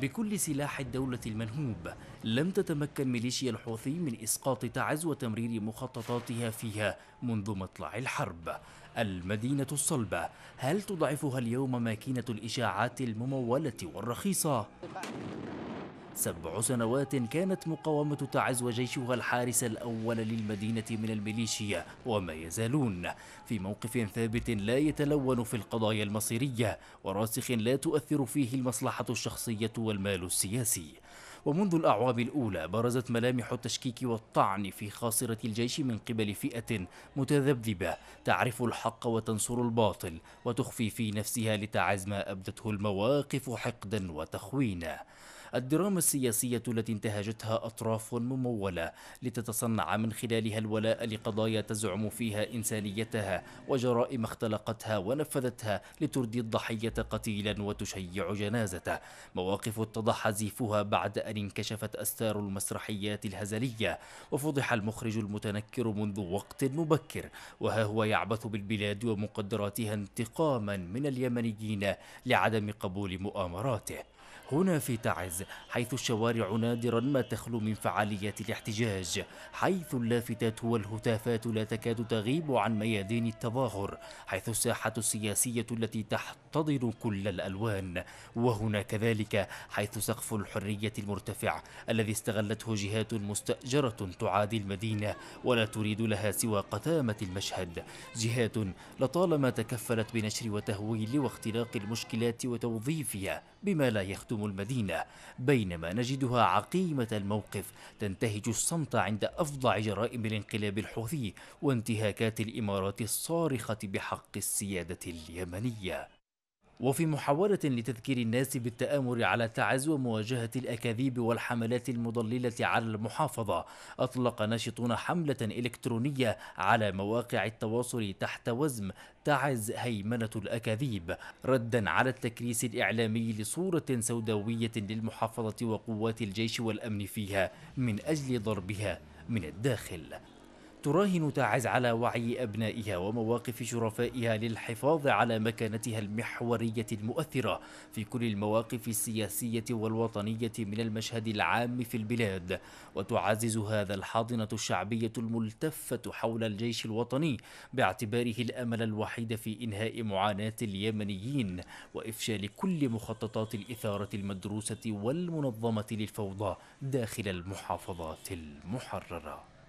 بكل سلاح الدولة المنهوب لم تتمكن ميليشيا الحوثي من إسقاط تعز وتمرير مخططاتها فيها منذ مطلع الحرب المدينة الصلبة هل تضعفها اليوم ماكينة الإشاعات الممولة والرخيصة؟ سبع سنوات كانت مقاومة تعز وجيشها الحارس الأول للمدينة من الميليشيا وما يزالون في موقف ثابت لا يتلون في القضايا المصيرية وراسخ لا تؤثر فيه المصلحة الشخصية والمال السياسي ومنذ الأعوام الأولى برزت ملامح التشكيك والطعن في خاصرة الجيش من قبل فئة متذبذبة تعرف الحق وتنصر الباطل وتخفي في نفسها لتعز ما أبدته المواقف حقدا وتخوينا الدراما السياسية التي انتهجتها أطراف ممولة لتتصنع من خلالها الولاء لقضايا تزعم فيها إنسانيتها وجرائم اختلقتها ونفذتها لتردي الضحية قتيلا وتشيع جنازته مواقف اتضح زيفها بعد أن انكشفت أستار المسرحيات الهزلية وفضح المخرج المتنكر منذ وقت مبكر وها هو يعبث بالبلاد ومقدراتها انتقاما من اليمنيين لعدم قبول مؤامراته هنا في تعز حيث الشوارع نادرا ما تخلو من فعاليات الاحتجاج حيث اللافتات والهتافات لا تكاد تغيب عن ميادين التظاهر حيث الساحة السياسية التي تحتضن كل الألوان وهنا كذلك حيث سقف الحرية المرتفع الذي استغلته جهات مستأجرة تعادي المدينة ولا تريد لها سوى قتامة المشهد جهات لطالما تكفلت بنشر وتهويل واختلاق المشكلات وتوظيفها بما لا يخدم المدينة بينما نجدها عقيمة الموقف تنتهج الصمت عند أفظع جرائم الانقلاب الحوثي وانتهاكات الإمارات الصارخة بحق السيادة اليمنية وفي محاولة لتذكير الناس بالتآمر على تعز ومواجهة الأكاذيب والحملات المضللة على المحافظة أطلق ناشطون حملة إلكترونية على مواقع التواصل تحت وزم تعز هيمنة الأكاذيب ردا على التكريس الإعلامي لصورة سوداوية للمحافظة وقوات الجيش والأمن فيها من أجل ضربها من الداخل تراهن تعز على وعي أبنائها ومواقف شرفائها للحفاظ على مكانتها المحورية المؤثرة في كل المواقف السياسية والوطنية من المشهد العام في البلاد وتعزز هذا الحاضنة الشعبية الملتفة حول الجيش الوطني باعتباره الأمل الوحيد في إنهاء معاناة اليمنيين وإفشال كل مخططات الإثارة المدروسة والمنظمة للفوضى داخل المحافظات المحررة